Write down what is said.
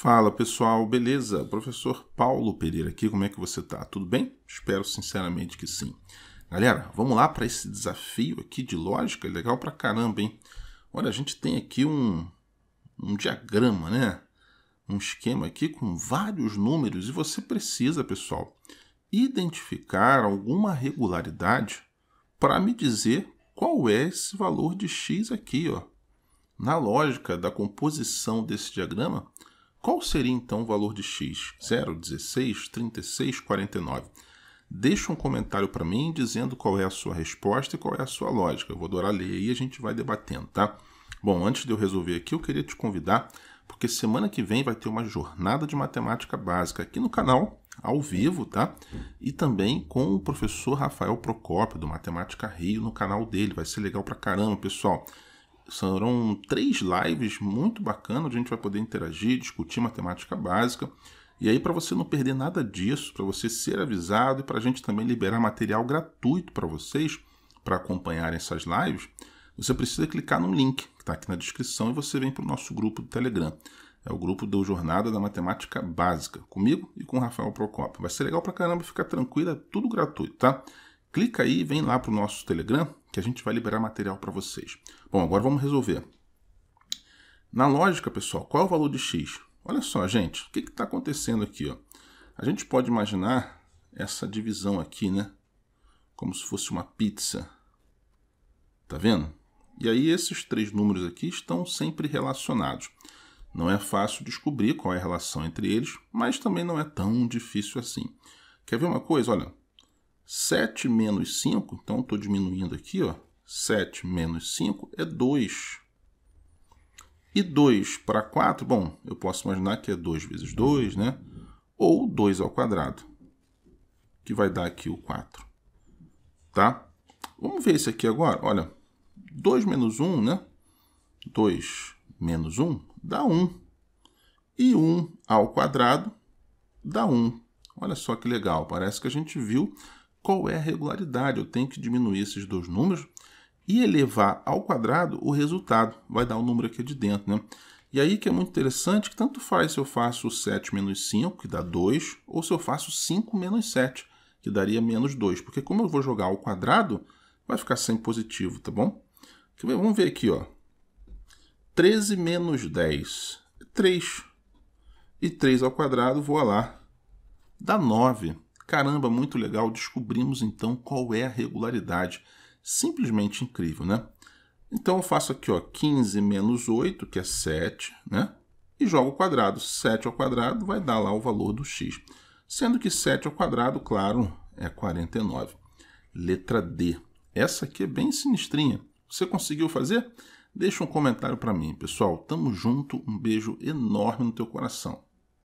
Fala pessoal, beleza? Professor Paulo Pereira aqui, como é que você tá? Tudo bem? Espero sinceramente que sim. Galera, vamos lá para esse desafio aqui de lógica, é legal pra caramba, hein? Olha, a gente tem aqui um, um diagrama, né? Um esquema aqui com vários números e você precisa, pessoal, identificar alguma regularidade para me dizer qual é esse valor de x aqui, ó. Na lógica da composição desse diagrama, qual seria então o valor de x? 0, 16, 36, 49? Deixa um comentário para mim dizendo qual é a sua resposta e qual é a sua lógica. Eu vou adorar ler e a gente vai debatendo, tá? Bom, antes de eu resolver aqui, eu queria te convidar, porque semana que vem vai ter uma jornada de matemática básica aqui no canal, ao vivo, tá? E também com o professor Rafael Procópio, do Matemática Rio, no canal dele. Vai ser legal para caramba, pessoal serão três lives muito bacanas, a gente vai poder interagir, discutir matemática básica. E aí, para você não perder nada disso, para você ser avisado e para a gente também liberar material gratuito para vocês, para acompanhar essas lives, você precisa clicar no link que está aqui na descrição e você vem para o nosso grupo do Telegram. É o grupo do Jornada da Matemática Básica, comigo e com o Rafael Procopio. Vai ser legal para caramba, fica tranquilo, é tudo gratuito, tá? clica aí e vem lá para o nosso Telegram que a gente vai liberar material para vocês. Bom, agora vamos resolver. Na lógica, pessoal, qual é o valor de x? Olha só, gente, o que está acontecendo aqui? Ó? A gente pode imaginar essa divisão aqui, né? Como se fosse uma pizza. Tá vendo? E aí esses três números aqui estão sempre relacionados. Não é fácil descobrir qual é a relação entre eles, mas também não é tão difícil assim. Quer ver uma coisa? Olha, 7 menos 5, então estou diminuindo aqui, ó, 7 menos 5 é 2. E 2 para 4, bom, eu posso imaginar que é 2 vezes 2, né? Ou 2 ao quadrado, que vai dar aqui o 4. Tá? Vamos ver isso aqui agora. Olha, 2 menos 1, né? 2 menos 1 dá 1. E 1 ao quadrado dá 1. Olha só que legal, parece que a gente viu qual é a regularidade. Eu tenho que diminuir esses dois números e elevar ao quadrado o resultado. Vai dar o um número aqui de dentro, né? E aí que é muito interessante que tanto faz se eu faço 7 menos 5, que dá 2, ou se eu faço 5 menos 7, que daria menos 2. Porque como eu vou jogar ao quadrado, vai ficar sempre positivo, tá bom? Vamos ver aqui, ó. 13 menos 10 é 3. E 3 ao quadrado, voa lá, dá 9. Caramba, muito legal. Descobrimos então qual é a regularidade. Simplesmente incrível, né? Então eu faço aqui, ó, 15 menos 8, que é 7, né? E jogo o quadrado. 7 ao quadrado vai dar lá o valor do x. Sendo que 7 ao quadrado, claro, é 49. Letra D. Essa aqui é bem sinistrinha. Você conseguiu fazer? Deixa um comentário para mim, pessoal. Tamo junto, um beijo enorme no teu coração.